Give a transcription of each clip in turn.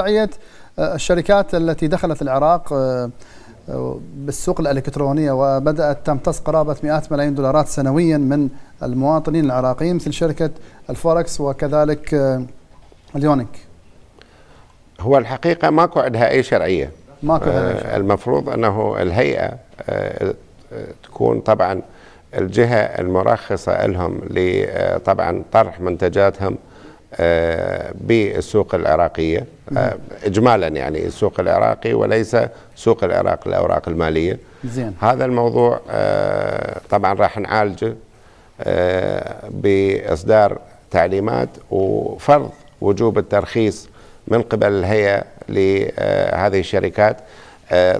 وضعية آه، الشركات التي دخلت العراق آه، آه، بالسوق الإلكترونية وبدأت تمتص قرابة مئات ملايين دولارات سنويا من المواطنين العراقيين مثل شركة الفوركس وكذلك اليونيك هو الحقيقة ماكو عندها أي شرعية ماكو المفروض أنه الهيئة تكون طبعا الجهة المرخصة لهم طبعا طرح منتجاتهم آه، بالسوق العراقية آه، إجمالا يعني السوق العراقي وليس سوق العراق الأوراق المالية زين. هذا الموضوع آه، طبعا راح نعالجه بإصدار تعليمات وفرض وجوب الترخيص من قبل الهيئة لهذه الشركات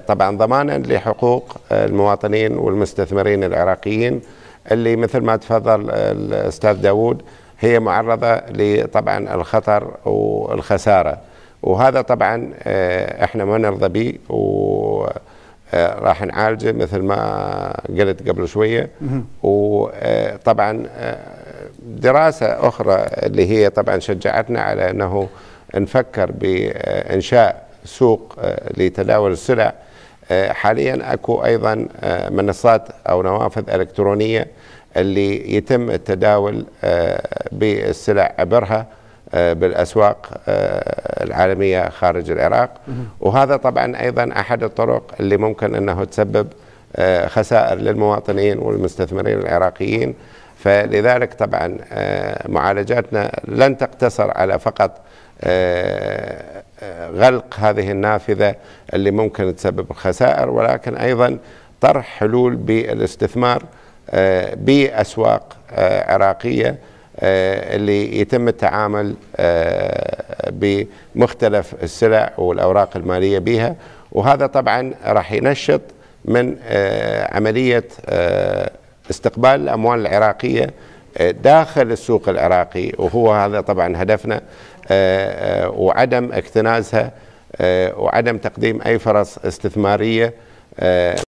طبعا ضمانا لحقوق المواطنين والمستثمرين العراقيين اللي مثل ما تفضل الأستاذ داوود هي معرضة طبعا الخطر والخسارة وهذا طبعا آه، احنا ما نرضى به وراح آه، نعالجه مثل ما قلت قبل شوية وطبعا آه، دراسة أخرى اللي هي طبعا شجعتنا على أنه نفكر بإنشاء سوق لتداول السلع حاليا أكو أيضا منصات أو نوافذ إلكترونية اللي يتم التداول آه، بالسلع عبرها آه، بالاسواق آه، العالميه خارج العراق وهذا طبعا ايضا احد الطرق اللي ممكن انه تسبب خسائر للمواطنين والمستثمرين العراقيين فلذلك طبعا معالجاتنا لن تقتصر على فقط غلق هذه النافذه اللي ممكن تسبب الخسائر ولكن ايضا طرح حلول بالاستثمار آه، باسواق آه، عراقيه آه، اللي يتم التعامل بمختلف السلع والاوراق الماليه بها وهذا طبعا راح ينشط من عمليه استقبال الاموال العراقيه داخل السوق العراقي وهو هذا طبعا هدفنا وعدم اكتنازها وعدم تقديم اي فرص استثماريه